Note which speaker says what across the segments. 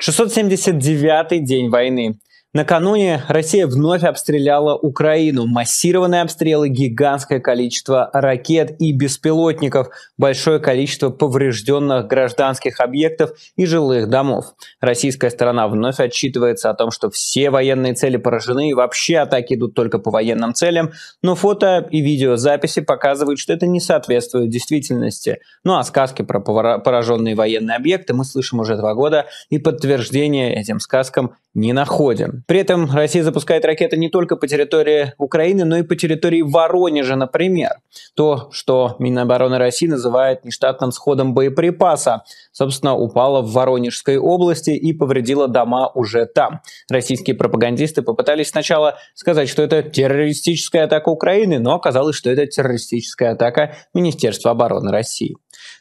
Speaker 1: 679 день войны. Накануне Россия вновь обстреляла Украину. Массированные обстрелы, гигантское количество ракет и беспилотников, большое количество поврежденных гражданских объектов и жилых домов. Российская сторона вновь отчитывается о том, что все военные цели поражены и вообще атаки идут только по военным целям, но фото и видеозаписи показывают, что это не соответствует действительности. Ну а сказки про пораженные военные объекты мы слышим уже два года, и подтверждение этим сказкам не находим. При этом Россия запускает ракеты не только по территории Украины, но и по территории Воронежа, например. То, что Минобороны России называет нештатным сходом боеприпаса, собственно, упало в Воронежской области и повредило дома уже там. Российские пропагандисты попытались сначала сказать, что это террористическая атака Украины, но оказалось, что это террористическая атака Министерства обороны России.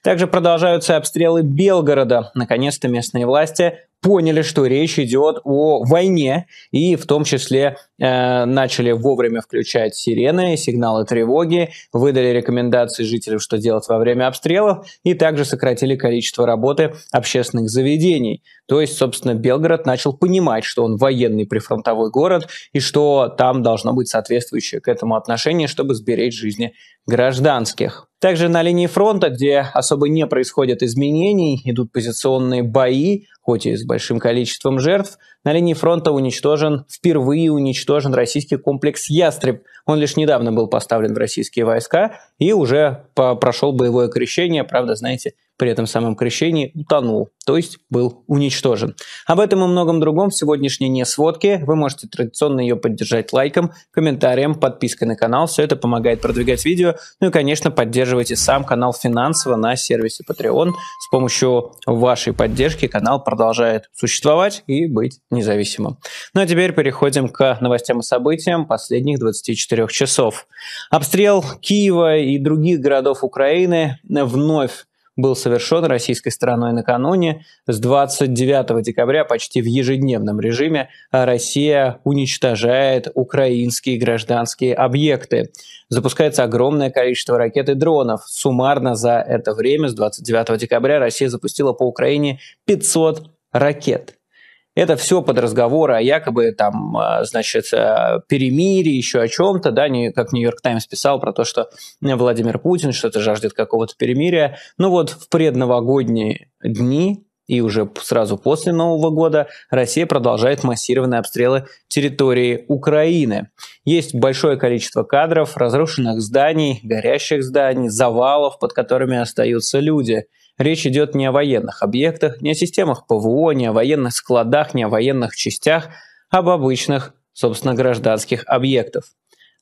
Speaker 1: Также продолжаются обстрелы Белгорода. Наконец-то местные власти поняли, что речь идет о войне, и в том числе э, начали вовремя включать сирены, сигналы тревоги, выдали рекомендации жителям, что делать во время обстрелов, и также сократили количество работы общественных заведений. То есть, собственно, Белгород начал понимать, что он военный прифронтовой город, и что там должно быть соответствующее к этому отношение, чтобы сберечь жизни гражданских. Также на линии фронта, где особо не происходят изменений, идут позиционные бои, хоть и с большим количеством жертв, на линии фронта уничтожен, впервые уничтожен российский комплекс «Ястреб». Он лишь недавно был поставлен в российские войска и уже прошел боевое крещение, правда, знаете, при этом самом крещении утонул, то есть был уничтожен. Об этом и многом другом в сегодняшней не сводке. Вы можете традиционно ее поддержать лайком, комментарием, подпиской на канал. Все это помогает продвигать видео. Ну и, конечно, поддерживайте сам канал финансово на сервисе Patreon. С помощью вашей поддержки канал продолжает существовать и быть независимым. Ну а теперь переходим к новостям и событиям последних 24 часов. Обстрел Киева и других городов Украины вновь был совершен российской стороной накануне. С 29 декабря почти в ежедневном режиме Россия уничтожает украинские гражданские объекты. Запускается огромное количество ракет и дронов. Суммарно за это время, с 29 декабря, Россия запустила по Украине 500 ракет. Это все под разговоры о якобы там, а, значит, э, перемирии, еще о чем-то, да, Не как Нью-Йорк Таймс писал про то, что э, Владимир Путин что-то жаждет какого-то перемирия. Ну вот в предновогодние дни и уже сразу после Нового года Россия продолжает массированные обстрелы территории Украины. Есть большое количество кадров, разрушенных зданий, горящих зданий, завалов, под которыми остаются люди – Речь идет не о военных объектах, не о системах ПВО, не о военных складах, не о военных частях, об обычных, собственно, гражданских объектах.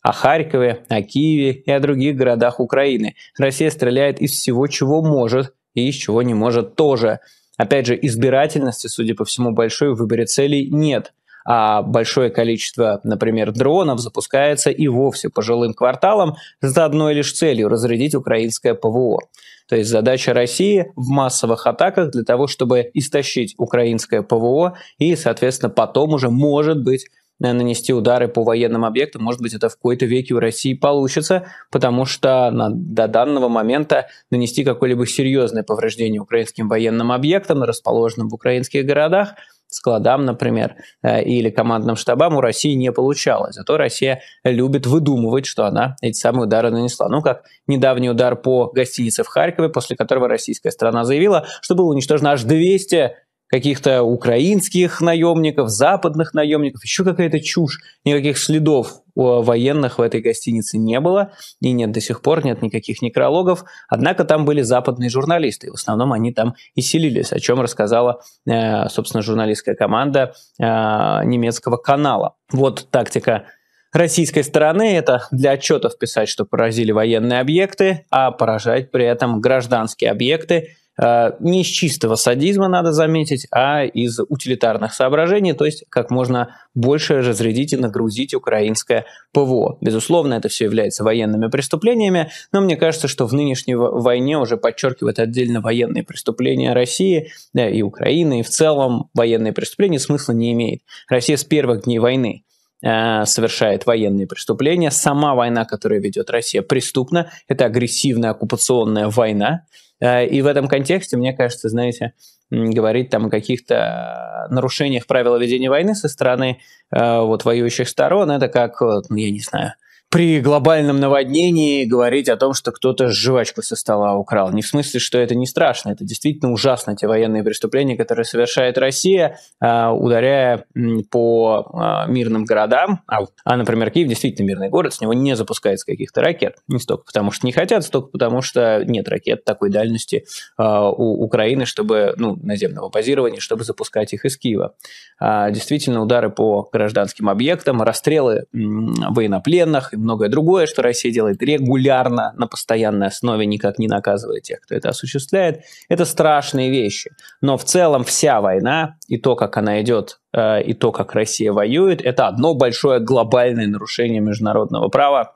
Speaker 1: О Харькове, о Киеве и о других городах Украины. Россия стреляет из всего, чего может, и из чего не может тоже. Опять же, избирательности, судя по всему, большой в выборе целей нет – а большое количество, например, дронов запускается и вовсе по жилым кварталам с одной лишь целью – разрядить украинское ПВО. То есть задача России в массовых атаках для того, чтобы истощить украинское ПВО и, соответственно, потом уже, может быть, э, нанести удары по военным объектам. Может быть, это в какой-то веке у России получится, потому что на, до данного момента нанести какое-либо серьезное повреждение украинским военным объектам, расположенным в украинских городах – складам, например, э, или командным штабам у России не получалось. Зато Россия любит выдумывать, что она эти самые удары нанесла. Ну, как недавний удар по гостинице в Харькове, после которого российская страна заявила, что было уничтожено аж 200 каких-то украинских наемников, западных наемников, еще какая-то чушь. Никаких следов военных в этой гостинице не было, и нет, до сих пор нет никаких некрологов. Однако там были западные журналисты, и в основном они там и селились, о чем рассказала, э, собственно, журналистская команда э, немецкого канала. Вот тактика российской стороны это для отчетов писать, что поразили военные объекты, а поражать при этом гражданские объекты, Э, не из чистого садизма, надо заметить, а из утилитарных соображений, то есть как можно больше разрядить и нагрузить украинское ПВО. Безусловно, это все является военными преступлениями, но мне кажется, что в нынешней войне уже подчеркивают отдельно военные преступления России да, и Украины, и в целом военные преступления смысла не имеет. Россия с первых дней войны э, совершает военные преступления. Сама война, которую ведет Россия, преступна. Это агрессивная оккупационная война. Э, и в этом контексте, мне кажется, знаете, говорить там о каких-то э, нарушениях правил ведения войны со стороны э, вот воюющих сторон, это как, ну, я не знаю, при глобальном наводнении говорить о том, что кто-то жвачку со стола украл. Не в смысле, что это не страшно, это действительно ужасно, те военные преступления, которые совершает Россия, а, ударяя по а, мирным городам. А, а, например, Киев действительно мирный город, с него не запускается каких-то ракет. Не столько потому, что не хотят, столько потому, что нет ракет такой дальности у Украины, чтобы, ну, наземного базирования, чтобы запускать их из Киева. Действительно, удары по гражданским объектам, расстрелы военнопленных, многое другое, что Россия делает регулярно, на постоянной основе, никак не наказывая тех, кто это осуществляет. Это страшные вещи. Но в целом вся война и то, как она идет, э, и то, как Россия воюет, это одно большое глобальное нарушение международного права,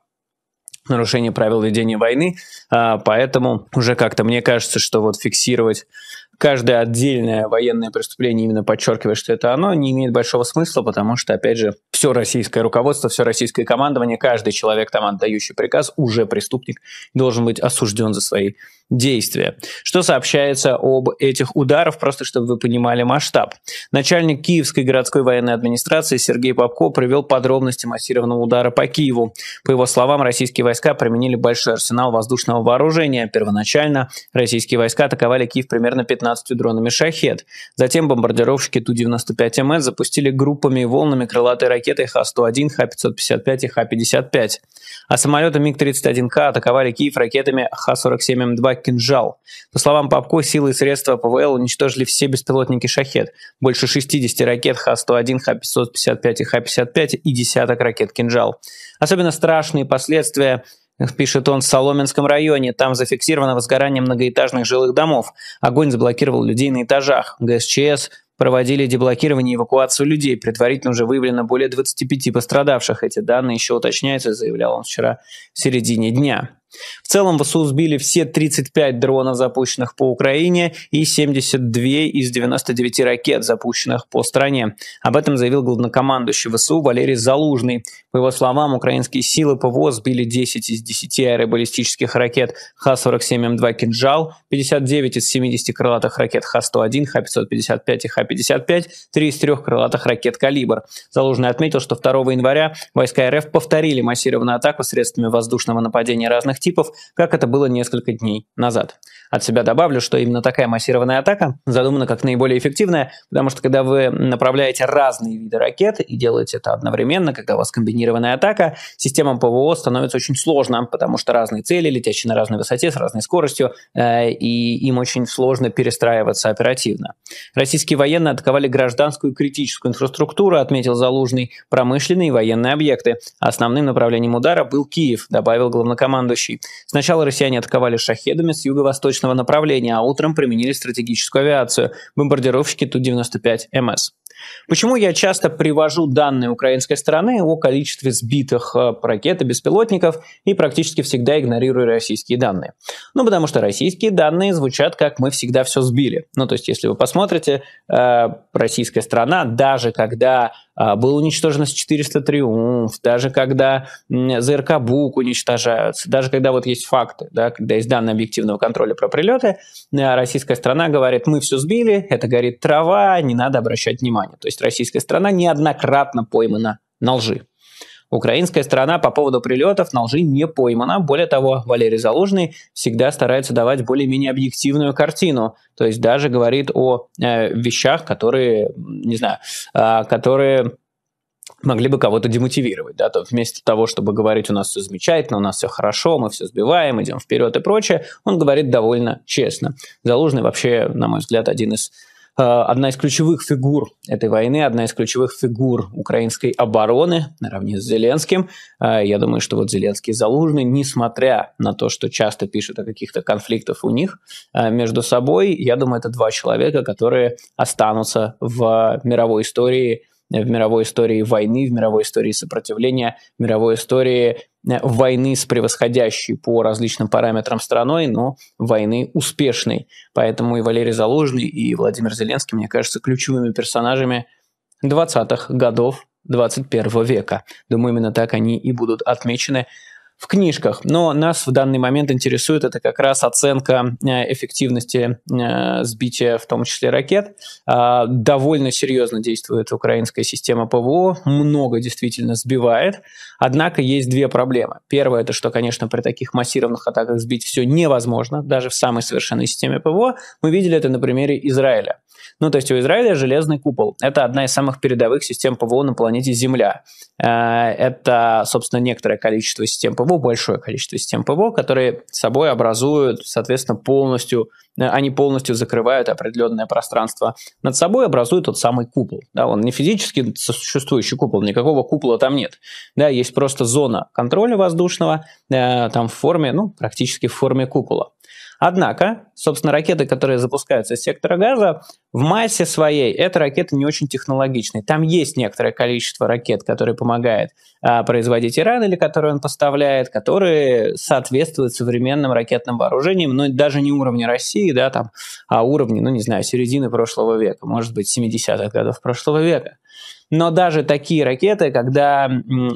Speaker 1: нарушение правил ведения войны, а, поэтому уже как-то мне кажется, что вот фиксировать каждое отдельное военное преступление именно подчеркивает, что это оно, не имеет большого смысла, потому что, опять же, все российское руководство, все российское командование, каждый человек там, отдающий приказ, уже преступник, должен быть осужден за свои действия. Что сообщается об этих ударах, просто чтобы вы понимали масштаб. Начальник Киевской городской военной администрации Сергей Попко привел подробности массированного удара по Киеву. По его словам, российские войска применили большой арсенал воздушного вооружения. Первоначально российские войска атаковали Киев примерно 15 15 дронами «Шахет». Затем бомбардировщики Ту-95МС запустили группами и волнами крылатые ракеты Х-101, Х-555 и Х-55. А самолеты МиГ-31К атаковали Киев ракетами Х-47М2 «Кинжал». По словам Попко, силы и средства ПВЛ уничтожили все беспилотники «Шахет», больше 60 ракет Х-101, Х-555 и Х-55 и десяток ракет «Кинжал». Особенно страшные последствия пишет он, в Соломенском районе. Там зафиксировано возгорание многоэтажных жилых домов. Огонь заблокировал людей на этажах. ГСЧС проводили деблокирование и эвакуацию людей. Предварительно уже выявлено более 25 пострадавших. Эти данные еще уточняются, заявлял он вчера в середине дня. В целом ВСУ сбили все 35 дронов, запущенных по Украине, и 72 из 99 ракет, запущенных по стране. Об этом заявил главнокомандующий ВСУ Валерий Залужный. По его словам, украинские силы ПВО сбили 10 из 10 аэробаллистических ракет Х-47М2 «Кинжал», 59 из 70 крылатых ракет Х-101, Х-555 и Х-55, 3 из 3 крылатых ракет «Калибр». Залужный отметил, что 2 января войска РФ повторили массированную атаку средствами воздушного нападения разных разных типов, как это было несколько дней назад. От себя добавлю, что именно такая массированная атака задумана как наиболее эффективная, потому что когда вы направляете разные виды ракет и делаете это одновременно, когда у вас комбинированная атака, системам ПВО становится очень сложно, потому что разные цели, летящие на разной высоте, с разной скоростью, э, и им очень сложно перестраиваться оперативно. Российские военные атаковали гражданскую критическую инфраструктуру, отметил Залужный, промышленные и военные объекты. Основным направлением удара был Киев, добавил главнокомандующий случай. Сначала россияне атаковали шахедами с юго-восточного направления, а утром применили стратегическую авиацию, бомбардировщики Ту-95МС. Эм Почему я часто привожу данные украинской стороны о количестве сбитых э, ракет и беспилотников и практически всегда игнорирую российские данные? Ну, потому что российские данные звучат как «мы всегда все сбили». Ну, то есть, если вы посмотрите, э, российская страна, даже когда а, Было уничтожено с 400 Триумф, даже когда ЗРК БУК уничтожаются, даже когда вот есть факты, да, когда есть данные объективного контроля про прилеты, э, российская страна говорит, мы все сбили, это горит трава, не надо обращать внимания. То есть российская страна неоднократно поймана на лжи. Украинская сторона по поводу прилетов на лжи не поймана. Более того, Валерий Залужный всегда старается давать более-менее объективную картину. То есть даже говорит о э, вещах, которые, не знаю, э, которые могли бы кого-то демотивировать, да, то вместо того, чтобы говорить, у нас все замечательно, у нас все хорошо, мы все сбиваем, идем вперед и прочее, он говорит довольно честно. Залужный вообще, на мой взгляд, один из Э, одна из ключевых фигур этой войны, одна из ключевых фигур украинской обороны наравне с Зеленским. Э, я думаю, что вот Зеленский и Залужный, несмотря на то, что часто пишут о каких-то конфликтах у них э, между собой, я думаю, это два человека, которые останутся в мировой истории в мировой истории войны, в мировой истории сопротивления, в мировой истории э, войны с превосходящей по различным параметрам страной, но войны успешной. Поэтому и Валерий Залужный, и Владимир Зеленский, мне кажется, ключевыми персонажами 20-х годов 21 века. Думаю, именно так они и будут отмечены в книжках. Но нас в данный момент интересует это как раз оценка э, эффективности э, сбития, в том числе ракет. А, довольно серьезно действует украинская система ПВО, много действительно сбивает. Однако есть две проблемы. Первое, это что, конечно, при таких массированных атаках сбить все невозможно, даже в самой совершенной системе ПВО. Мы видели это на примере Израиля. Ну, то есть у Израиля железный купол. Это одна из самых передовых систем ПВО на планете Земля. Э, это, собственно, некоторое количество систем ПВО, большое количество систем ПВО, которые собой образуют, соответственно, полностью, э, они полностью закрывают определенное пространство над собой, образуют тот самый купол. Да, он не физически существующий купол, никакого купола там нет. Да, есть просто зона контроля воздушного, э, там в форме, ну, практически в форме купола. Однако, собственно, ракеты, которые запускаются из сектора газа, в массе своей это ракеты не очень технологичные. Там есть некоторое количество ракет, которые помогает а, производить Иран или которые он поставляет, которые соответствуют современным ракетным вооружениям, но даже не уровня России, да, там, а уровня, ну, не знаю, середины прошлого века, может быть, 70-х годов прошлого века. Но даже такие ракеты, когда,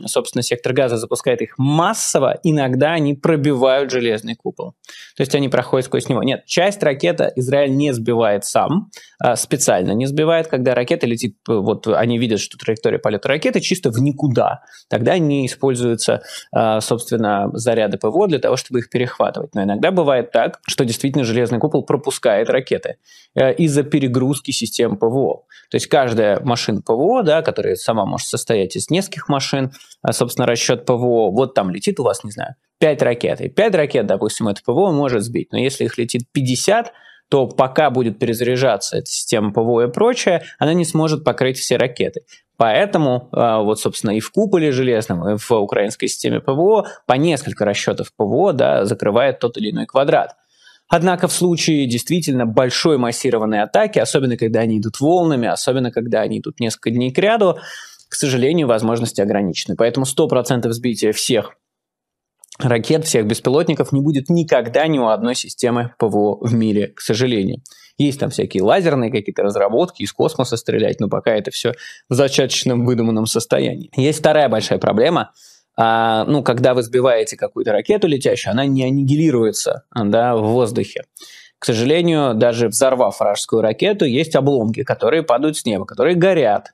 Speaker 1: собственно, сектор газа запускает их массово, иногда они пробивают железный купол. То есть они проходят сквозь него. Нет, часть ракета Израиль не сбивает сам, а, специально не сбивает, когда ракета летит, вот они видят, что траектория полета ракеты чисто в никуда. Тогда не используются, а, собственно, заряды ПВО для того, чтобы их перехватывать. Но иногда бывает так, что действительно железный купол пропускает ракеты э, из-за перегрузки систем ПВО. То есть каждая машина ПВО, да, которая сама может состоять из нескольких машин, а собственно, расчет ПВО, вот там летит у вас, не знаю, 5 ракет, и 5 ракет, допустим, это ПВО может сбить, но если их летит 50, то пока будет перезаряжаться эта система ПВО и прочее, она не сможет покрыть все ракеты. Поэтому а, вот, собственно, и в куполе железном, и в украинской системе ПВО по несколько расчетов ПВО да, закрывает тот или иной квадрат. Однако в случае действительно большой массированной атаки, особенно когда они идут волнами, особенно когда они идут несколько дней к ряду, к сожалению, возможности ограничены. Поэтому 100% сбития всех ракет, всех беспилотников не будет никогда ни у одной системы ПВО в мире, к сожалению. Есть там всякие лазерные какие-то разработки, из космоса стрелять, но пока это все в зачаточном выдуманном состоянии. Есть вторая большая проблема – а, ну, когда вы сбиваете какую-то ракету летящую, она не аннигилируется да, в воздухе. К сожалению, даже взорвав вражескую ракету, есть обломки, которые падают с неба, которые горят,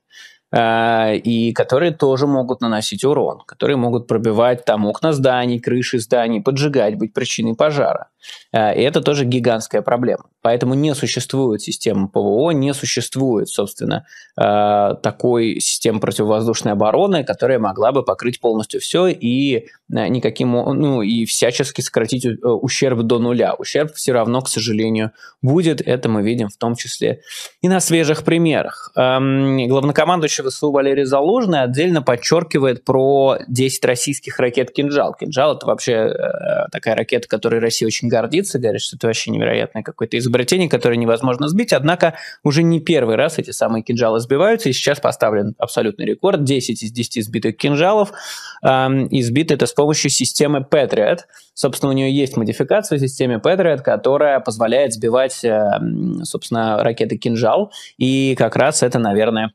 Speaker 1: а, и которые тоже могут наносить урон, которые могут пробивать там окна зданий, крыши зданий, поджигать, быть причиной пожара. Э, и это тоже гигантская проблема. Поэтому не существует системы ПВО, не существует, собственно, э, такой системы противовоздушной обороны, которая могла бы покрыть полностью все и э, никаким, ну, и всячески сократить ущерб до нуля. Ущерб все равно, к сожалению, будет. Это мы видим в том числе и на свежих примерах. Эм, главнокомандующий ВСУ Валерий Залужный отдельно подчеркивает про 10 российских ракет «Кинжал». «Кинжал» — это вообще такая ракета, которой Россия очень очень гордится, говорит, что это вообще невероятное какое-то изобретение, которое невозможно сбить. Однако уже не первый раз эти самые кинжалы сбиваются, и сейчас поставлен абсолютный рекорд. 10 из 10 сбитых кинжалов. Эм, и это с помощью системы Patriot. Собственно, у нее есть модификация в системе Patriot, которая позволяет сбивать, э, собственно, ракеты кинжал. И как раз это, наверное,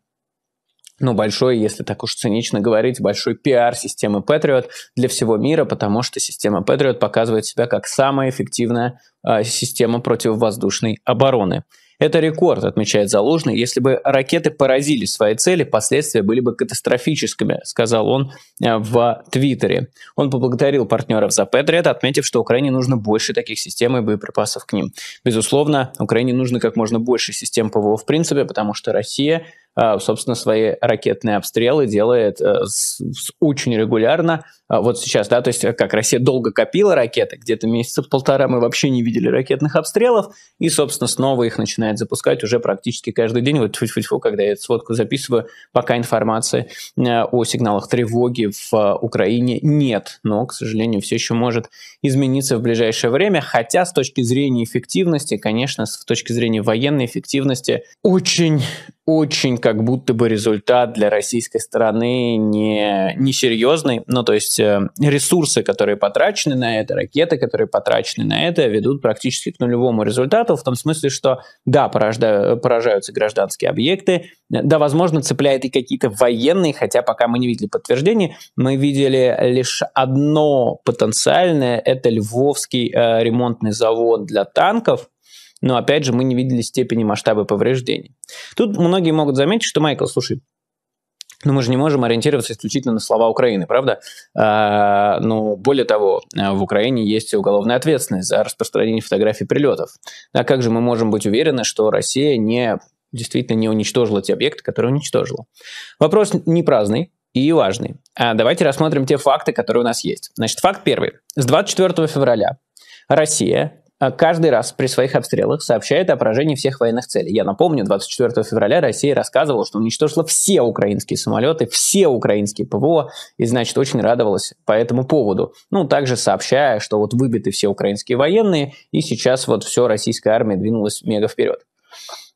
Speaker 1: ну, большой, если так уж цинично говорить, большой пиар системы Patriot для всего мира, потому что система Patriot показывает себя как самая эффективная э, система противовоздушной обороны. Это рекорд, отмечает Залужный. Если бы ракеты поразили свои цели, последствия были бы катастрофическими, сказал он а, в Твиттере. Он поблагодарил партнеров за Patriot, отметив, что Украине нужно больше таких систем и боеприпасов к ним. Безусловно, Украине нужно как можно больше систем ПВО в принципе, потому что Россия Э, собственно, свои ракетные обстрелы делает э, очень регулярно. Э, вот сейчас, да, то есть как Россия долго копила ракеты, где-то месяца полтора мы вообще не видели ракетных обстрелов, и, собственно, снова их начинает запускать уже практически каждый день. Вот тьфу -тьфу -тьфу, когда я эту сводку записываю, пока информации о сигналах тревоги в Украине нет, но, к сожалению, все еще может измениться в ближайшее время, хотя с точки зрения эффективности, конечно, с точки зрения военной эффективности, очень очень как будто бы результат для российской стороны не, не серьезный. Ну, то есть э, ресурсы, которые потрачены на это, ракеты, которые потрачены на это, ведут практически к нулевому результату, в том смысле, что да, порожда, поражаются гражданские объекты, да, возможно, цепляет и какие-то военные, хотя пока мы не видели подтверждения, мы видели лишь одно потенциальное, это Львовский э, ремонтный завод для танков, но опять же, мы не видели степени масштаба повреждений. Тут многие могут заметить, что, Майкл, слушай, но ну, мы же не можем ориентироваться исключительно на слова Украины, правда? А, ну, более того, э, в Украине есть уголовная ответственность за распространение фотографий прилетов. А как же мы можем быть уверены, что Россия не действительно не уничтожила те объекты, которые уничтожила? Вопрос не праздный и важный. А давайте рассмотрим те факты, которые у нас есть. Значит, факт первый. С 24 февраля Россия Э, каждый раз при своих обстрелах сообщает о поражении всех военных целей. Я напомню, 24 февраля Россия рассказывала, что уничтожила все украинские самолеты, все украинские ПВО, и, значит, очень радовалась по этому поводу. Ну, также сообщая, что вот выбиты все украинские военные, и сейчас вот все российская армия двинулась мега вперед.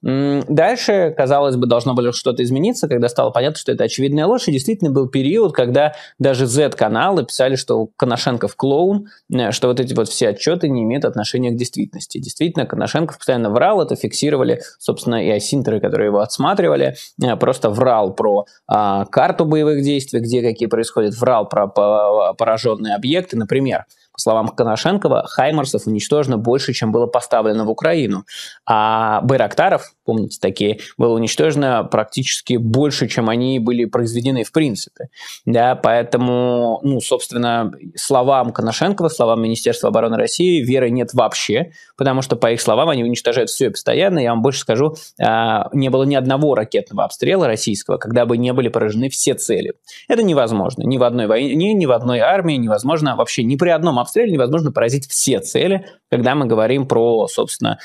Speaker 1: Дальше, казалось бы, должно было что-то измениться, когда стало понятно, что это очевидная ложь. И действительно был период, когда даже Z-каналы писали, что Коношенков клоун, э, что вот эти вот все отчеты не имеют отношения к действительности. Действительно, Коношенков постоянно врал, это фиксировали, собственно, и осинтеры, которые его отсматривали, э, просто врал про а, карту боевых действий, где какие происходят, врал про а, пораженные объекты, например. По словам Коношенкова, «Хаймарсов» уничтожено больше, чем было поставлено в Украину, а «Байрактаров», помните такие, было уничтожено практически больше, чем они были произведены в принципе. Да, поэтому, ну, собственно, словам Коношенкова, словам Министерства обороны России веры нет вообще, потому что, по их словам, они уничтожают все постоянно. Я вам больше скажу, а, не было ни одного ракетного обстрела российского, когда бы не были поражены все цели. Это невозможно. Ни в одной войне, ни в одной армии невозможно вообще ни при одном обстреле обстреле невозможно поразить все цели, когда мы говорим про, собственно,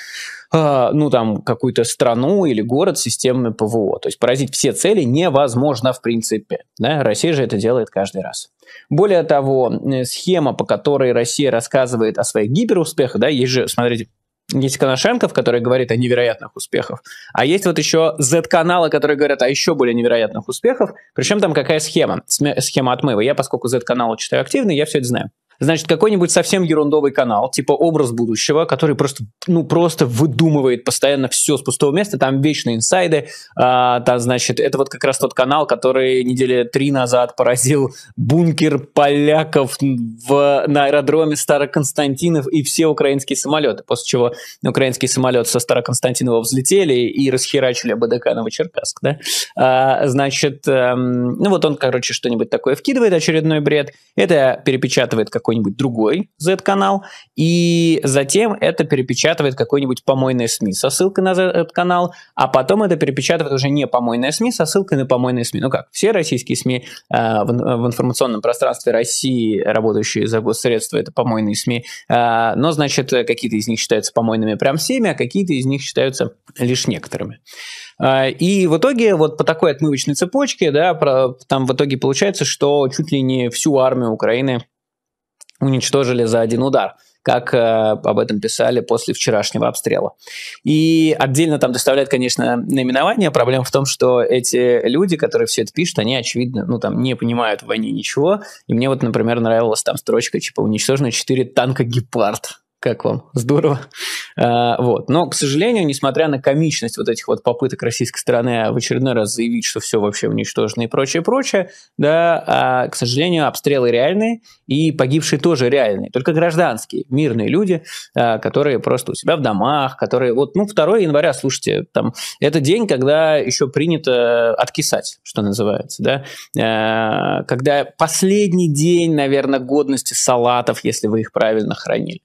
Speaker 1: э, ну там какую-то страну или город системную ПВО. То есть поразить все цели невозможно в принципе. Да? Россия же это делает каждый раз. Более того, э, схема, по которой Россия рассказывает о своих гиперуспехах, да, есть же, смотрите, есть Коношенков, который говорит о невероятных успехах, а есть вот еще Z-каналы, которые говорят о еще более невероятных успехах, причем там какая схема, схема отмыва. Я, поскольку Z-каналы читаю активно, я все это знаю. Значит, какой-нибудь совсем ерундовый канал, типа «Образ будущего», который просто, ну, просто выдумывает постоянно все с пустого места, там вечные инсайды, а, там, значит, это вот как раз тот канал, который недели три назад поразил бункер поляков в, на аэродроме Староконстантинов и все украинские самолеты, после чего украинские самолеты со Староконстантинова взлетели и расхерачили БДК Новочеркасск, да? А, значит, эм, ну вот он, короче, что-нибудь такое вкидывает, очередной бред, это перепечатывает как какой-нибудь другой Z-канал, и затем это перепечатывает какой-нибудь помойный СМИ эм со ссылкой на Z-канал, а потом это перепечатывает уже не помойные СМИ эм со ссылкой на помойные СМИ. Эм ну как, все российские СМИ э, в, в информационном пространстве России, работающие за госсредства, это помойные СМИ, э, но, значит, какие-то из них считаются помойными прям всеми, а какие-то из них считаются лишь некоторыми. Э, и в итоге вот по такой отмывочной цепочке, да, там в итоге получается, что чуть ли не всю армию Украины уничтожили за один удар как э, об этом писали после вчерашнего обстрела. И отдельно там доставляют, конечно, наименование. Проблема в том, что эти люди, которые все это пишут, они, очевидно, ну там не понимают в войне ничего. И мне вот, например, нравилась там строчка, типа, уничтожено 4 танка «Гепард». Как вам? Здорово. А, вот. Но, к сожалению, несмотря на комичность вот этих вот попыток российской стороны в очередной раз заявить, что все вообще уничтожено и прочее, прочее, да, а, к сожалению, обстрелы реальные, и погибшие тоже реальные, только гражданские, мирные люди, а, которые просто у себя в домах, которые... Вот, ну, 2 января, слушайте, там, это день, когда еще принято откисать, что называется, да, а, когда последний день, наверное, годности салатов, если вы их правильно хранили.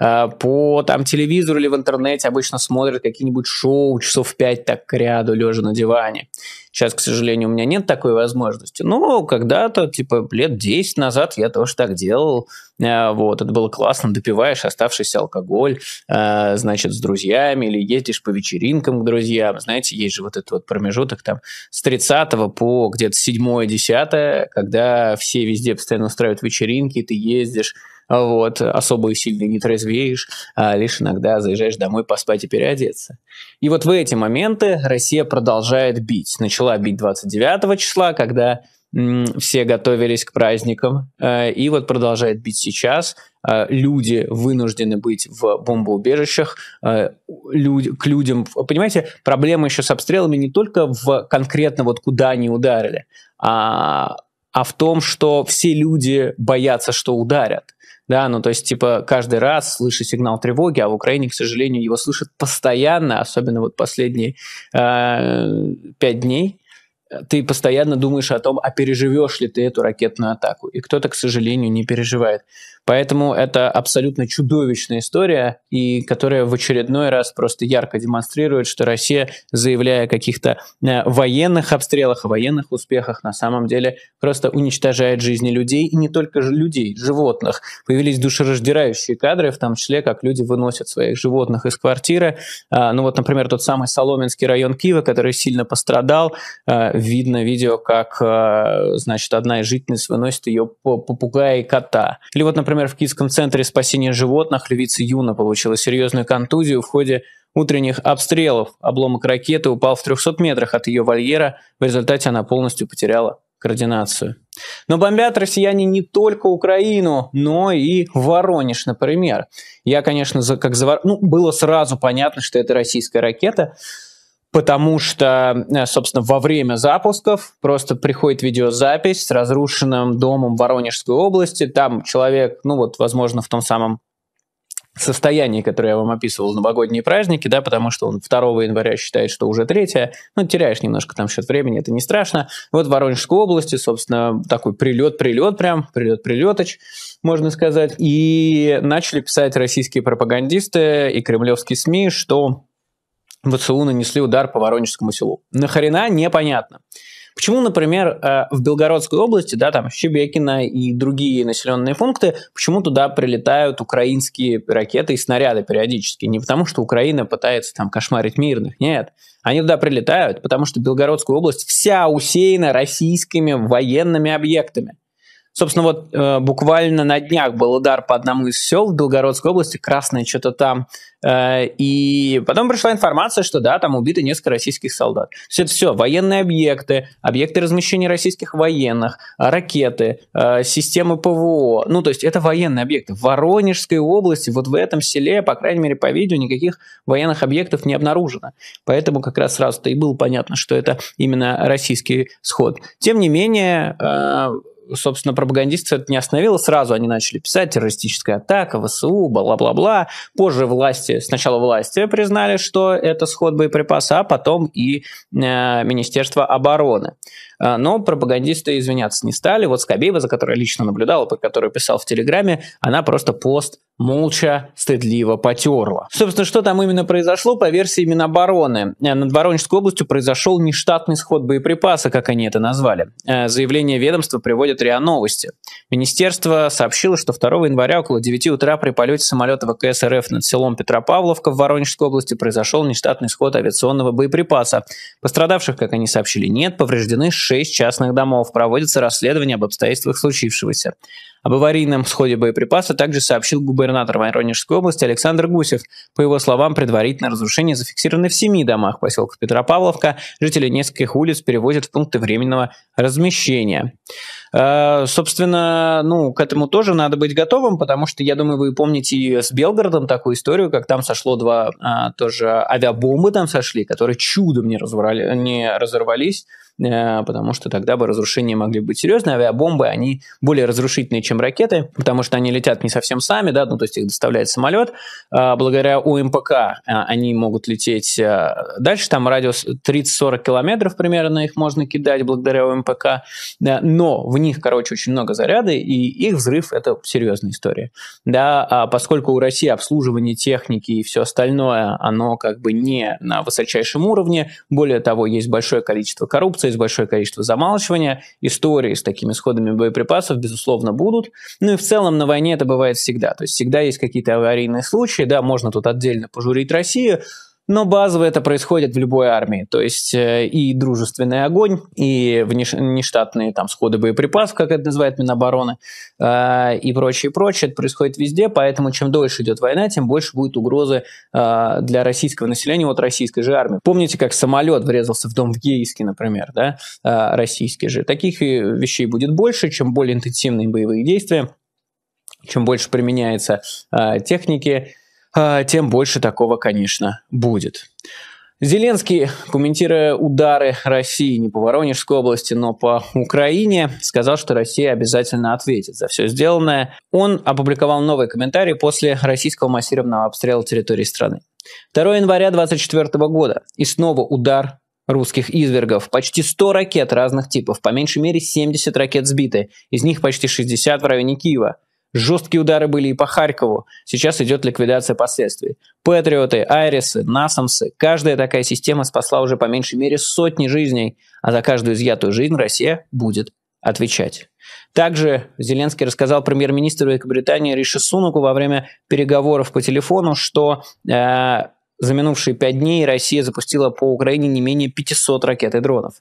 Speaker 1: Э, по там телевизору или в интернете обычно смотрят какие-нибудь шоу часов пять так к ряду, лежа на диване. Сейчас, к сожалению, у меня нет такой возможности. Но когда-то, типа, лет 10 назад я тоже так делал. Э, вот, это было классно. Допиваешь оставшийся алкоголь, э, значит, с друзьями или ездишь по вечеринкам к друзьям. Знаете, есть же вот этот вот промежуток там с 30 по где-то 7-10, когда все везде постоянно устраивают вечеринки, ты ездишь вот, особо и сильно не трезвеешь, а лишь иногда заезжаешь домой поспать и переодеться. И вот в эти моменты Россия продолжает бить. Начала бить 29 числа, когда все готовились к праздникам, э, и вот продолжает бить сейчас. Э, люди вынуждены быть в бомбоубежищах, э, люди, к людям... Понимаете, проблема еще с обстрелами не только в конкретно вот куда они ударили, а, а в том, что все люди боятся, что ударят. Да, ну то есть, типа, каждый раз слыша сигнал тревоги, а в Украине, к сожалению, его слышат постоянно, особенно вот последние э, пять дней, ты постоянно думаешь о том, а переживешь ли ты эту ракетную атаку. И кто-то, к сожалению, не переживает. Поэтому это абсолютно чудовищная история, и которая в очередной раз просто ярко демонстрирует, что Россия, заявляя о каких-то э, военных обстрелах, о военных успехах, на самом деле просто уничтожает жизни людей, и не только людей, животных. Появились душераздирающие кадры, в том числе, как люди выносят своих животных из квартиры. А, ну вот, например, тот самый Соломенский район Киева, который сильно пострадал. А, видно видео, как, а, значит, одна из жительниц выносит ее попугая и кота. Или вот, например, Например, в Китском центре спасения животных львица Юна получила серьезную контузию в ходе утренних обстрелов. Обломок ракеты упал в 300 метрах от ее вольера, в результате она полностью потеряла координацию. Но бомбят россияне не только Украину, но и Воронеж, например. Я, конечно, как завор... ну, было сразу понятно, что это российская ракета, потому что, э, собственно, во время запусков просто приходит видеозапись с разрушенным домом в Воронежской области, там человек, ну вот, возможно, в том самом состоянии, которое я вам описывал, новогодние праздники, да, потому что он 2 января считает, что уже 3, ну, теряешь немножко там счет времени, это не страшно. Вот в Воронежской области, собственно, такой прилет-прилет прям, прилет-прилеточ, можно сказать, и начали писать российские пропагандисты и кремлевские СМИ, что ВСУ нанесли удар по Воронежскому селу. Нахрена непонятно. Почему, например, э, в Белгородской области, да, там Щебекина и другие населенные пункты, почему туда прилетают украинские ракеты и снаряды периодически? Не потому, что Украина пытается там кошмарить мирных, нет. Они туда прилетают, потому что Белгородская область вся усеяна российскими военными объектами. Собственно, вот э, буквально на днях был удар по одному из сел в Белгородской области, красное что-то там. Э, и потом пришла информация, что да, там убиты несколько российских солдат. все есть это все военные объекты, объекты размещения российских военных, э, ракеты, э, системы ПВО. Ну, то есть это военные объекты. В Воронежской области, вот в этом селе, по крайней мере, по видео, никаких военных объектов не обнаружено. Поэтому как раз сразу-то и было понятно, что это именно российский сход. Тем не менее, э, собственно, пропагандисты это не остановило. Сразу они начали писать террористическая атака, ВСУ, бла-бла-бла. Позже власти, сначала власти признали, что это сход боеприпаса, а потом и э, Министерство обороны. А, но пропагандисты извиняться не стали. Вот Скобеева, за которой я лично наблюдал, по которой писал в Телеграме, она просто пост молча, стыдливо потерла. Собственно, что там именно произошло, по версии Минобороны. Э, над Воронежской областью произошел нештатный сход боеприпаса, как они это назвали. Э, заявление ведомства приводит РИА Новости. Министерство сообщило, что 2 января около 9 утра при полете самолета ВКС РФ над селом Петропавловка в Воронежской области произошел нештатный сход авиационного боеприпаса. Пострадавших, как они сообщили, нет, повреждены шесть частных домов. Проводится расследование об обстоятельствах случившегося. Об аварийном сходе боеприпаса также сообщил губернатор Воронежской области Александр Гусев. По его словам, предварительно разрушения зафиксированы в семи домах поселка Петропавловка. Жители нескольких улиц перевозят в пункты временного размещения. Э, собственно, ну, к этому тоже надо быть готовым, потому что, я думаю, вы помните с Белгородом такую историю, как там сошло два а, тоже авиабомбы там сошли, которые чудом не, разорвали, не разорвались, а, потому что тогда бы разрушения могли быть серьезные. Авиабомбы, они более разрушительные, чем ракеты, потому что они летят не совсем сами, да, ну, то есть их доставляет самолет. А, благодаря УМПК а, они могут лететь а, дальше, там радиус 30-40 километров примерно их можно кидать благодаря УМПК, а, но в них, короче, очень много заряда, и их взрыв – это серьезная история. Да, а поскольку у России обслуживание техники и все остальное, оно как бы не на высочайшем уровне, более того, есть большое количество коррупции, есть большое количество замалчивания, истории с такими сходами боеприпасов, безусловно, будут. Ну и в целом на войне это бывает всегда. То есть всегда есть какие-то аварийные случаи, да, можно тут отдельно пожурить Россию, но базово это происходит в любой армии. То есть э, и дружественный огонь, и внештатные там сходы боеприпасов, как это называет Минобороны, э, и прочее, прочее. Это происходит везде, поэтому чем дольше идет война, тем больше будет угрозы э, для российского населения от российской же армии. Помните, как самолет врезался в дом в Гейске, например, да, российский же. Таких вещей будет больше, чем более интенсивные боевые действия, чем больше применяется техники, а, тем больше такого, конечно, будет. Зеленский, комментируя удары России не по Воронежской области, но по Украине, сказал, что Россия обязательно ответит за все сделанное. Он опубликовал новый комментарий после российского массированного обстрела территории страны. 2 января 2024 года. И снова удар русских извергов. Почти 100 ракет разных типов, по меньшей мере 70 ракет сбиты, из них почти 60 в районе Киева. Жесткие удары были и по Харькову. Сейчас идет ликвидация последствий. Патриоты, Айрисы, Насамсы. Каждая такая система спасла уже по меньшей мере сотни жизней, а за каждую изъятую жизнь Россия будет отвечать. Также Зеленский рассказал премьер-министру Великобритании Риши Сунаку во время переговоров по телефону, что э, за минувшие пять дней Россия запустила по Украине не менее 500 ракет и дронов.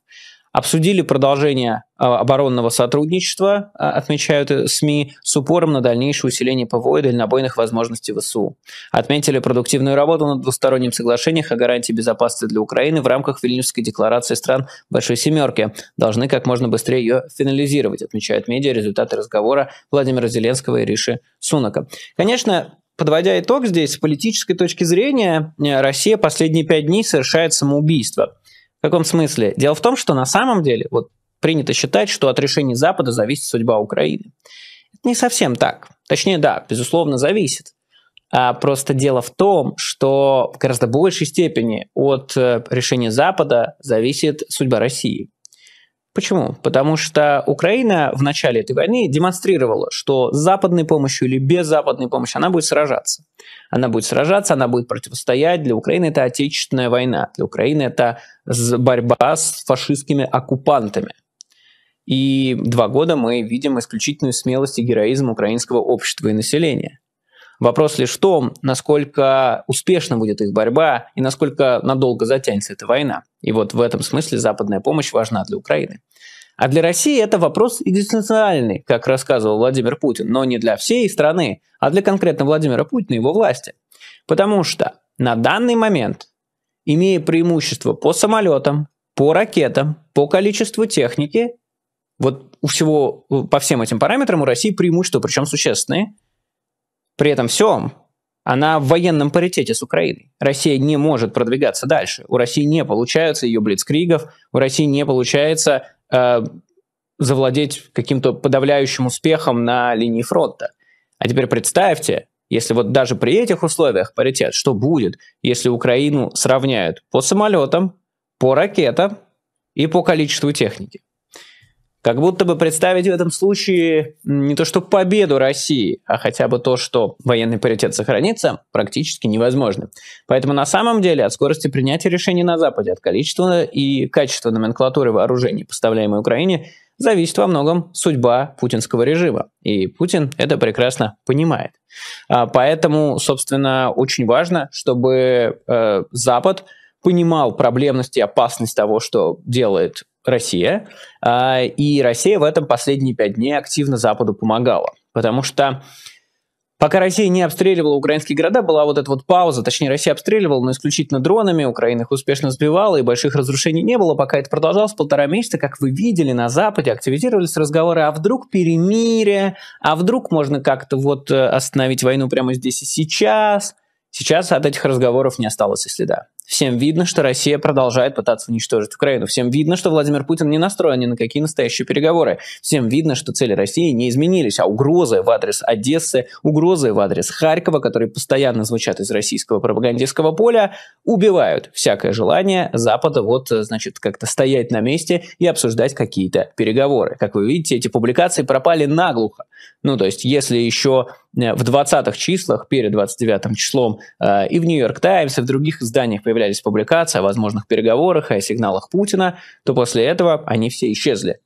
Speaker 1: Обсудили продолжение а, оборонного сотрудничества, а, отмечают э, СМИ, с упором на дальнейшее усиление ПВО и дальнобойных возможностей ВСУ. Отметили продуктивную работу над двусторонним соглашением о гарантии безопасности для Украины в рамках Вильнюсской декларации стран Большой Семерки. Должны как можно быстрее ее финализировать, отмечают медиа результаты разговора Владимира Зеленского и Риши Сунака. Конечно, подводя итог здесь, с политической точки зрения, э, Россия последние пять дней совершает самоубийство – каком смысле? Дело в том, что на самом деле вот принято считать, что от решений Запада зависит судьба Украины. Это не совсем так. Точнее, да, безусловно, зависит. А просто дело в том, что в гораздо большей степени от э, решения Запада зависит судьба России. Почему? Потому что Украина в начале этой войны демонстрировала, что с западной помощью или без западной помощи она будет сражаться. Она будет сражаться, она будет противостоять. Для Украины это отечественная война. Для Украины это борьба с фашистскими оккупантами. И два года мы видим исключительную смелость и героизм украинского общества и населения. Вопрос лишь в том, насколько успешна будет их борьба и насколько надолго затянется эта война. И вот в этом смысле западная помощь важна для Украины. А для России это вопрос экзистенциальный, как рассказывал Владимир Путин, но не для всей страны, а для конкретно Владимира Путина и его власти. Потому что на данный момент, имея преимущество по самолетам, по ракетам, по количеству техники, вот у всего, по всем этим параметрам у России преимущества, причем существенные – при этом всем она в военном паритете с Украиной. Россия не может продвигаться дальше. У России не получается ее блицкригов, у России не получается э, завладеть каким-то подавляющим успехом на линии фронта. А теперь представьте, если вот даже при этих условиях паритет, что будет, если Украину сравняют по самолетам, по ракетам и по количеству техники? Как будто бы представить в этом случае не то что победу России, а хотя бы то, что военный паритет сохранится, практически невозможно. Поэтому на самом деле от скорости принятия решений на Западе, от количества и качества номенклатуры вооружений, поставляемой Украине, зависит во многом судьба путинского режима. И Путин это прекрасно понимает. А поэтому, собственно, очень важно, чтобы э, Запад понимал проблемность и опасность того, что делает Россия, а, и Россия в этом последние пять дней активно Западу помогала, потому что Пока Россия не обстреливала украинские города, была вот эта вот пауза, точнее, Россия обстреливала, но исключительно дронами, Украина их успешно сбивала, и больших разрушений не было, пока это продолжалось полтора месяца, как вы видели, на Западе активизировались разговоры, а вдруг перемирие, а вдруг можно как-то вот э, остановить войну прямо здесь и сейчас. Сейчас от этих разговоров не осталось и следа. Всем видно, что Россия продолжает пытаться уничтожить Украину. Всем видно, что Владимир Путин не настроен ни на какие настоящие переговоры. Всем видно, что цели России не изменились, а угрозы в адрес Одессы, угрозы в адрес Харькова, которые постоянно звучат из российского пропагандистского поля, убивают всякое желание Запада вот, э, значит, как-то стоять на месте и обсуждать какие-то переговоры. Как вы видите, эти публикации пропали наглухо. Ну, то есть, если еще э, в 20-х числах, перед 29 числом, э, и в Нью-Йорк Таймс, и в других изданиях появлялись публикации о возможных переговорах и о сигналах Путина, то после этого они все исчезли.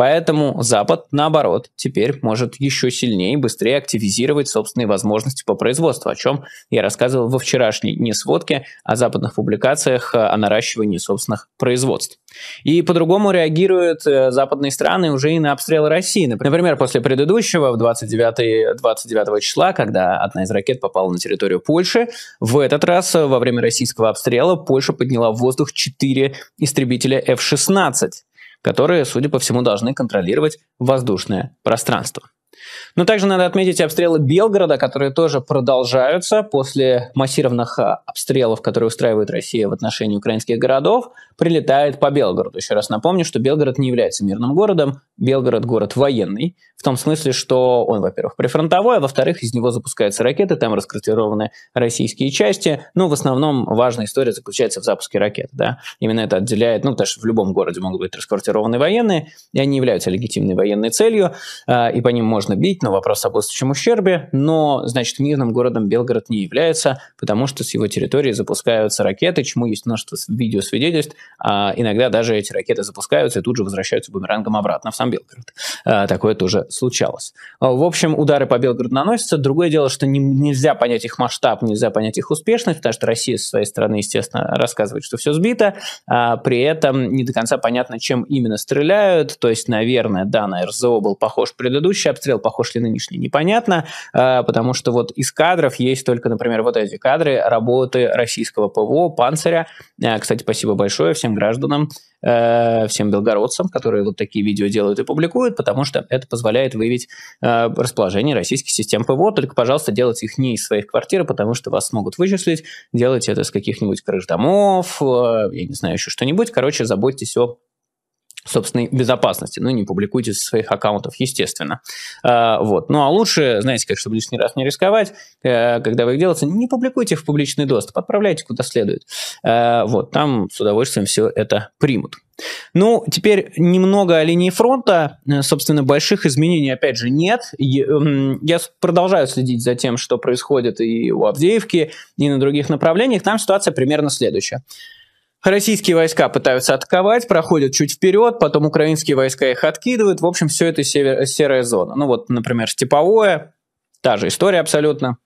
Speaker 1: Поэтому Запад, наоборот, теперь может еще сильнее и быстрее активизировать собственные возможности по производству, о чем я рассказывал во вчерашней не сводке о западных публикациях э, о наращивании собственных производств. И по-другому реагируют э, западные страны уже и на обстрелы России. Например, после предыдущего, в 29, 29 числа, когда одна из ракет попала на территорию Польши, в этот раз э, во время российского обстрела Польша подняла в воздух 4 истребителя F-16 которые, судя по всему, должны контролировать воздушное пространство. Но также надо отметить обстрелы Белгорода, которые тоже продолжаются после массированных а, обстрелов, которые устраивает Россия в отношении украинских городов, прилетает по Белгороду. Еще раз напомню, что Белгород не является мирным городом. Белгород город военный, в том смысле, что он, во-первых, прифронтовой, а во-вторых, из него запускаются ракеты, там раскрутированы российские части. Но ну, в основном важная история заключается в запуске ракет. Да? Именно это отделяет, ну, потому что в любом городе могут быть раскрутированы военные, и они являются легитимной военной целью, а, и по ним можно можно бить, но вопрос об будущем ущербе. Но, значит, мирным городом Белгород не является, потому что с его территории запускаются ракеты, чему есть множество видеосвидетельств. А иногда даже эти ракеты запускаются и тут же возвращаются бумерангом обратно в сам Белгород. А, такое тоже случалось. А, в общем, удары по Белгороду наносятся. Другое дело, что не, нельзя понять их масштаб, нельзя понять их успешность, потому что Россия со своей стороны, естественно, рассказывает, что все сбито. А при этом не до конца понятно, чем именно стреляют. То есть, наверное, да, на РЗО был похож предыдущий обстрел, расстрел похож ли нынешний, непонятно, а, потому что вот из кадров есть только, например, вот эти кадры работы российского ПВО, «Панциря». А, кстати, спасибо большое всем гражданам, а, всем белгородцам, которые вот такие видео делают и публикуют, потому что это позволяет выявить расположение российских систем ПВО. Только, пожалуйста, делайте их не из своих квартир, потому что вас смогут вычислить. Делайте это с каких-нибудь крыш домов, я не знаю, еще что-нибудь. Короче, заботьтесь о собственной безопасности. Ну, не публикуйте со своих аккаунтов, естественно. А, вот. Ну, а лучше, знаете, как, чтобы лишний раз не рисковать, э, когда вы их делаете, не публикуйте в публичный доступ, отправляйте куда следует. А, вот, там с удовольствием все это примут. Ну, теперь немного о линии фронта. Э, собственно, больших изменений, опять же, нет. Я продолжаю следить за тем, что происходит и у Авдеевки, и на других направлениях. Там ситуация примерно следующая. Российские войска пытаются атаковать, проходят чуть вперед, потом украинские войска их откидывают. В общем, все это север, серая зона. Ну вот, например, степовое, та же история абсолютно.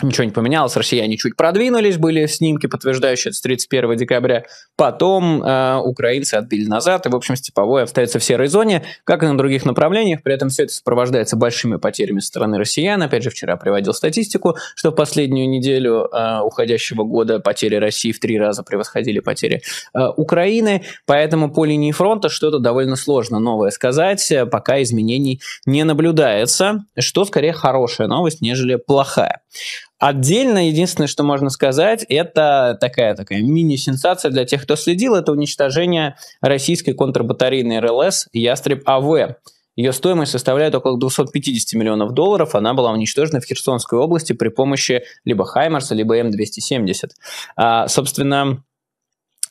Speaker 1: Ничего не поменялось, россияне чуть продвинулись, были снимки, подтверждающие с 31 декабря. Потом э, украинцы отбили назад, и, в общем, Степовое остается в серой зоне, как и на других направлениях. При этом все это сопровождается большими потерями со стороны россиян. Опять же, вчера приводил статистику, что в последнюю неделю э, уходящего года потери России в три раза превосходили потери э, Украины. Поэтому по линии фронта что-то довольно сложно новое сказать, пока изменений не наблюдается, что скорее хорошая новость, нежели плохая. Отдельно, единственное, что можно сказать, это такая такая мини-сенсация для тех, кто следил, это уничтожение российской контрбатарейной РЛС «Ястреб-АВ». Ее стоимость составляет около 250 миллионов долларов. Она была уничтожена в Херсонской области при помощи либо «Хаймарса», либо М-270. А, собственно,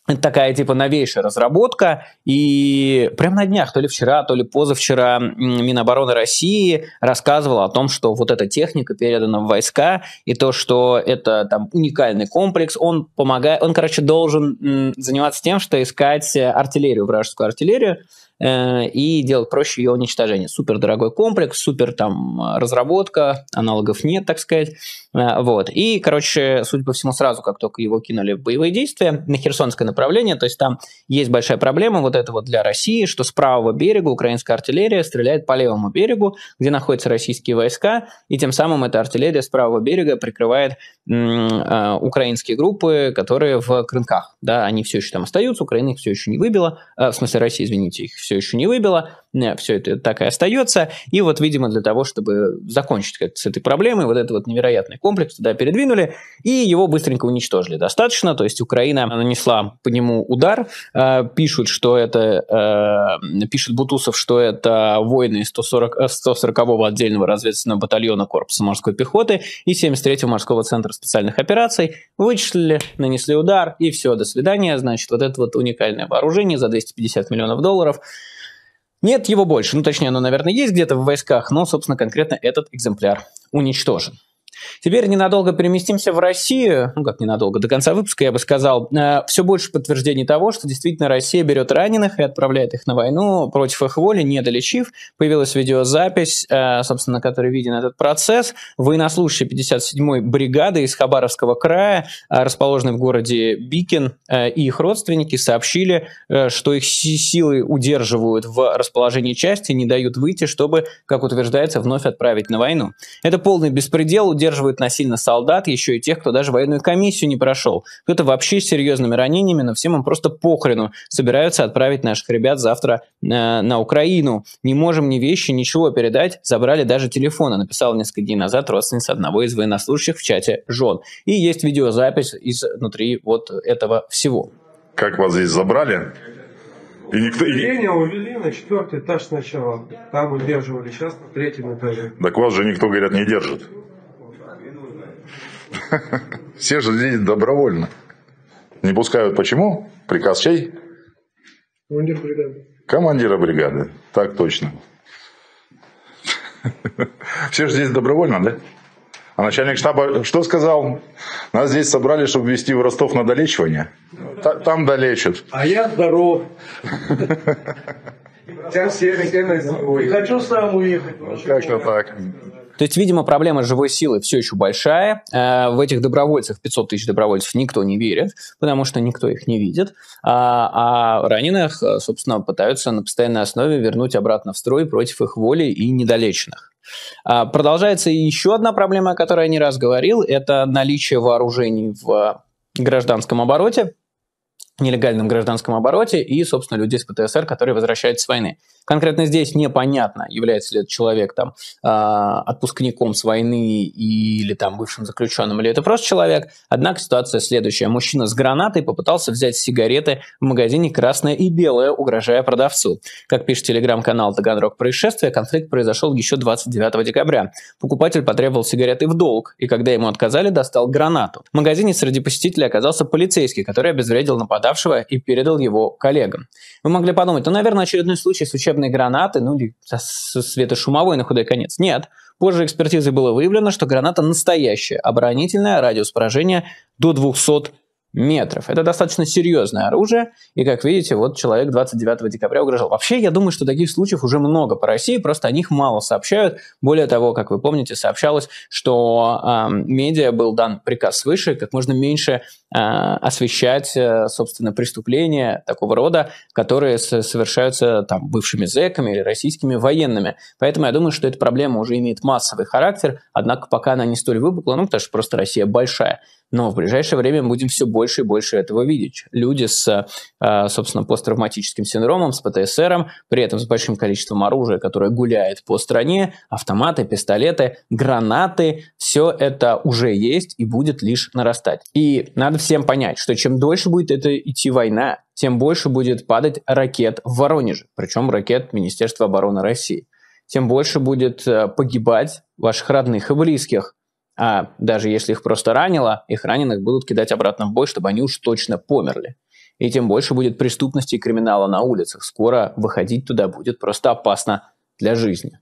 Speaker 1: это такая, типа, новейшая разработка, и прямо на днях, то ли вчера, то ли позавчера Минобороны России рассказывала о том, что вот эта техника передана в войска, и то, что это там уникальный комплекс, он помогает, он, короче, должен заниматься тем, что искать э, артиллерию, вражескую артиллерию, Э, и делать проще ее уничтожение. Супер дорогой комплекс, супер там э, разработка, аналогов нет, так сказать. Э, вот. И, короче, судя по всему, сразу, как только его кинули в боевые действия, на Херсонское направление, то есть там есть большая проблема вот это вот для России, что с правого берега украинская артиллерия стреляет по левому берегу, где находятся российские войска, и тем самым эта артиллерия с правого берега прикрывает украинские группы, которые в Крынках. Да, они все еще там остаются, Украина их все еще не выбила, в смысле России, извините, их все все еще не выбила Э, все это так и остается. И вот, видимо, для того, чтобы закончить как с этой проблемой, вот этот вот невероятный комплекс туда передвинули, и его быстренько уничтожили. Достаточно, то есть Украина нанесла по нему удар. Э, пишут, что это... Э, пишет Бутусов, что это воины 140, 140-го отдельного разведывательного батальона корпуса морской пехоты и 73-го морского центра специальных операций. Вычислили, нанесли удар, и все, до свидания. Значит, вот это вот уникальное вооружение за 250 миллионов долларов – нет его больше, ну точнее, оно, наверное, есть где-то в войсках, но, собственно, конкретно этот экземпляр уничтожен. Теперь ненадолго переместимся в Россию. Ну, как ненадолго, до конца выпуска, я бы сказал. Э, Все больше подтверждений того, что действительно Россия берет раненых и отправляет их на войну против их воли, не долечив. Появилась видеозапись, э, собственно, на которой виден этот процесс. Военнослужащие 57-й бригады из Хабаровского края, э, расположенной в городе Бикин, и их родственники сообщили, что их силы удерживают в расположении части, не дают выйти, чтобы, как утверждается, вновь отправить на войну. Это полный беспредел, удерживают насильно солдат, еще и тех, кто даже военную комиссию не прошел. Кто-то вообще с серьезными ранениями, но всем им просто похрену. Собираются отправить наших ребят завтра э, на Украину. Не можем ни вещи, ничего передать. Забрали даже телефоны, а написал несколько дней назад родственница одного из военнослужащих в чате жен. И есть видеозапись изнутри вот этого всего. Как вас здесь забрали? И никто... Отделение увели на четвертый этаж сначала. Там удерживали, сейчас на третьем этаже. Так вас же никто, говорят, не держит. Все же здесь добровольно. Не пускают почему? Приказ чей? Командир бригады. Командира бригады, так точно. Все же здесь добровольно, да? А начальник штаба что сказал? Нас здесь собрали, чтобы вести в Ростов на долечивание. Там долечат. А я здоров. Сейчас я хотел с уехать. Ну, как-то так. То есть, видимо, проблема живой силы все еще большая. Э, в этих добровольцах, 500 тысяч добровольцев, никто не верит, потому что никто их не видит. А, а раненых, э, собственно, пытаются на постоянной основе вернуть обратно в строй против их воли и недолеченных. А, продолжается еще одна проблема, о которой я не раз говорил, это наличие вооружений в гражданском обороте, нелегальном гражданском обороте и, собственно, людей с ПТСР, которые возвращаются с войны. Конкретно здесь непонятно, является ли этот человек там а, отпускником с войны или там бывшим заключенным, или это просто человек. Однако ситуация следующая. Мужчина с гранатой попытался взять сигареты в магазине «Красная и белая», угрожая продавцу. Как пишет телеграм-канал «Таганрог происшествия», конфликт произошел еще 29 декабря. Покупатель потребовал сигареты в долг, и когда ему отказали, достал гранату. В магазине среди посетителей оказался полицейский, который обезвредил нападавшего и передал его коллегам. Вы могли подумать, ну, наверное, очередной случай случается волшебной гранаты, ну или со светошумовой на худой конец. Нет. Позже экспертизой было выявлено, что граната настоящая, оборонительная, радиус поражения до 200 метров. Это достаточно серьезное оружие, и, как видите, вот человек 29 декабря угрожал. Вообще, я думаю, что таких случаев уже много по России, просто о них мало сообщают. Более того, как вы помните, сообщалось, что э, медиа был дан приказ свыше, как можно меньше а, э, освещать, собственно, преступления такого рода, которые совершаются там бывшими зэками или российскими военными. Поэтому я думаю, что эта проблема уже имеет массовый характер, однако пока она не столь выпукла, ну, потому что просто Россия большая. Но в ближайшее время мы будем все больше и больше этого видеть. Люди с, а, собственно, посттравматическим синдромом, с ПТСР, при этом с большим количеством оружия, которое гуляет по стране, автоматы, пистолеты, гранаты, все это уже есть и будет лишь нарастать. И надо всем понять, что чем дольше будет это идти война, тем больше будет падать ракет в Воронеже, причем ракет Министерства обороны России тем больше будет э, погибать ваших родных и близких а даже если их просто ранило, их раненых будут кидать обратно в бой, чтобы они уж точно померли. И тем больше будет преступности и криминала на улицах. Скоро выходить туда будет просто опасно для жизни.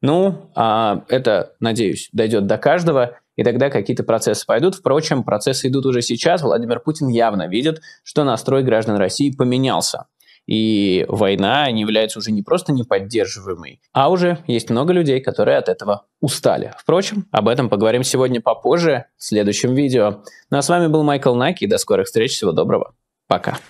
Speaker 1: Ну, а это, надеюсь, дойдет до каждого, и тогда какие-то процессы пойдут. Впрочем, процессы идут уже сейчас. Владимир Путин явно видит, что настрой граждан России поменялся и война не является уже не просто неподдерживаемой, а уже есть много людей, которые от этого устали. Впрочем, об этом поговорим сегодня попозже, в следующем видео. Ну а с вами был Майкл Наки, до скорых встреч, всего доброго, пока.